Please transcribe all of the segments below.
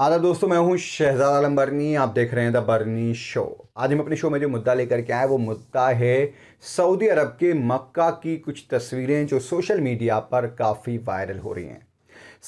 आदा दोस्तों मैं हूं शहजाद आलम बर्नी आप देख रहे हैं द बर्नी शो आज हम अपने शो में जो मुद्दा लेकर के आए वो मुद्दा है सऊदी अरब के मक्का की कुछ तस्वीरें जो सोशल मीडिया पर काफ़ी वायरल हो रही हैं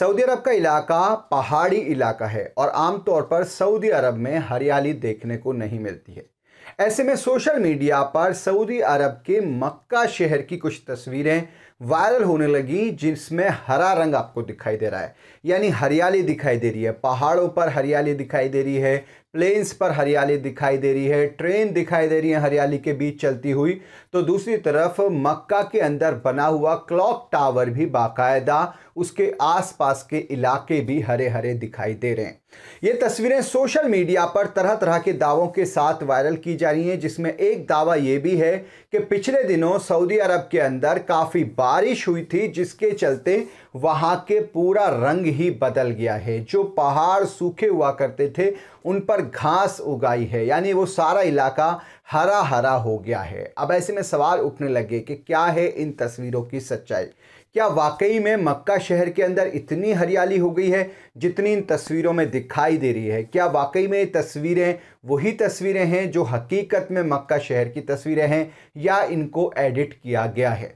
सऊदी अरब का इलाका पहाड़ी इलाका है और आमतौर पर सऊदी अरब में हरियाली देखने को नहीं मिलती है ऐसे में सोशल मीडिया पर सऊदी अरब के मक्का शहर की कुछ तस्वीरें वायरल होने लगी जिसमें हरा रंग आपको दिखाई दे रहा है यानी हरियाली दिखाई दे रही है पहाड़ों पर हरियाली दिखाई दे रही है प्लेन्स पर हरियाली दिखाई दे रही है ट्रेन दिखाई दे रही है हरियाली के बीच चलती हुई तो दूसरी तरफ मक्का के अंदर बना हुआ क्लॉक टावर भी बाकायदा उसके आसपास के इलाके भी हरे हरे दिखाई दे रहे हैं ये तस्वीरें सोशल मीडिया पर तरह तरह के दावों के साथ वायरल की जा रही हैं जिसमें एक दावा ये भी है कि पिछले दिनों सऊदी अरब के अंदर काफ़ी बार बारिश हुई थी जिसके चलते वहाँ के पूरा रंग ही बदल गया है जो पहाड़ सूखे हुआ करते थे उन पर घास उगाई है यानी वो सारा इलाका हरा हरा हो गया है अब ऐसे में सवाल उठने लगे कि क्या है इन तस्वीरों की सच्चाई क्या वाकई में मक्का शहर के अंदर इतनी हरियाली हो गई है जितनी इन तस्वीरों में दिखाई दे रही है क्या वाकई में ये तस्वीरें वही तस्वीरें हैं जो हकीकत में मक्का शहर की तस्वीरें हैं या इनको एडिट किया गया है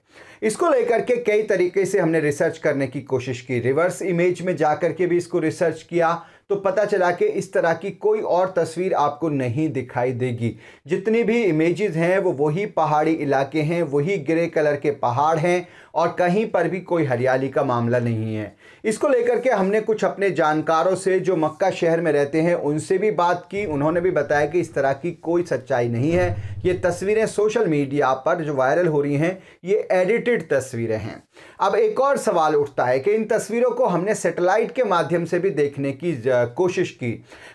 इसको लेकर के कई तरीके से हमने रिसर्च करने की कोशिश की रिवर्स इमेज में जा के भी इसको रिसर्च किया तो पता चला कि इस तरह की कोई और तस्वीर आपको नहीं दिखाई देगी जितनी भी इमेजेस हैं वो वही पहाड़ी इलाके हैं वही ग्रे कलर के पहाड़ हैं और कहीं पर भी कोई हरियाली का मामला नहीं है इसको लेकर के हमने कुछ अपने जानकारों से जो मक्का शहर में रहते हैं उनसे भी बात की उन्होंने भी बताया कि इस तरह की कोई सच्चाई नहीं है ये तस्वीरें सोशल मीडिया पर जो वायरल हो रही हैं ये एडिटेड तस्वीरें हैं अब एक और सवाल उठता है कि इन तस्वीरों को हमने सेटेलाइट के माध्यम से भी देखने की कोशिश की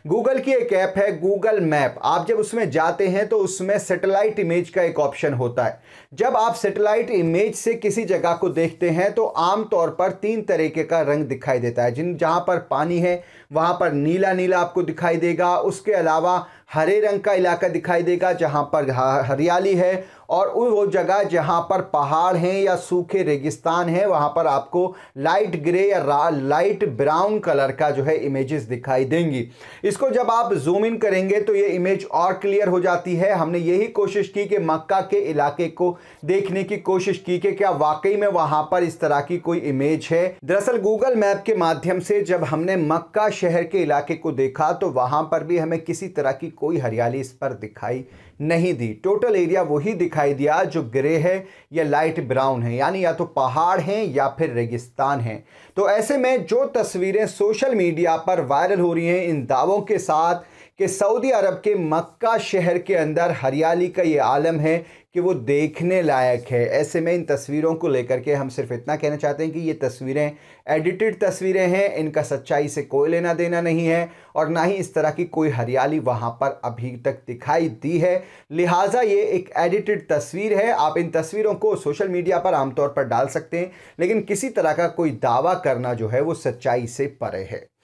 गूगल की एक ऐप है गूगल मैप आप जब उसमें जाते हैं तो उसमें सेटेलाइट इमेज का एक ऑप्शन होता है जब आप सेटेलाइट इमेज से किसी जगह को देखते हैं तो आमतौर पर तीन तरीके का रंग दिखाई देता है जिन जहाँ पर पानी है वहाँ पर नीला नीला आपको दिखाई देगा उसके अलावा हरे रंग का इलाका दिखाई देगा जहाँ पर हरियाली है और वो जगह जहाँ पर पहाड़ हैं या सूखे रेगिस्तान हैं वहाँ पर आपको लाइट ग्रे या लाइट ब्राउन कलर का जो है इमेजेस दिखाई देंगी इसको जब आप जूम इन करेंगे तो ये इमेज और क्लियर हो जाती है हमने यही कोशिश की कि मक्का के इलाके को देखने की कोशिश की कि क्या वाकई में वहाँ पर इस तरह की कोई इमेज है दरअसल गूगल मैप के माध्यम से जब हमने मक्का शहर के इलाके को देखा तो वहाँ पर भी हमें किसी तरह की कोई हरियाली इस पर दिखाई नहीं दी टोटल एरिया वही दिखाई दिखाई दिया जो ग्रे है या लाइट ब्राउन है यानी या तो पहाड़ हैं या फिर रेगिस्तान हैं तो ऐसे में जो तस्वीरें सोशल मीडिया पर वायरल हो रही हैं इन दावों के साथ कि सऊदी अरब के मक्का शहर के अंदर हरियाली का ये आलम है कि वो देखने लायक है ऐसे में इन तस्वीरों को लेकर के हम सिर्फ इतना कहना चाहते हैं कि ये तस्वीरें एडिटेड तस्वीरें हैं इनका सच्चाई से कोई लेना देना नहीं है और ना ही इस तरह की कोई हरियाली वहाँ पर अभी तक दिखाई दी है लिहाजा ये एक एडिटेड तस्वीर है आप इन तस्वीरों को सोशल मीडिया पर आमतौर पर डाल सकते हैं लेकिन किसी तरह का कोई दावा करना जो है वो सच्चाई से परे है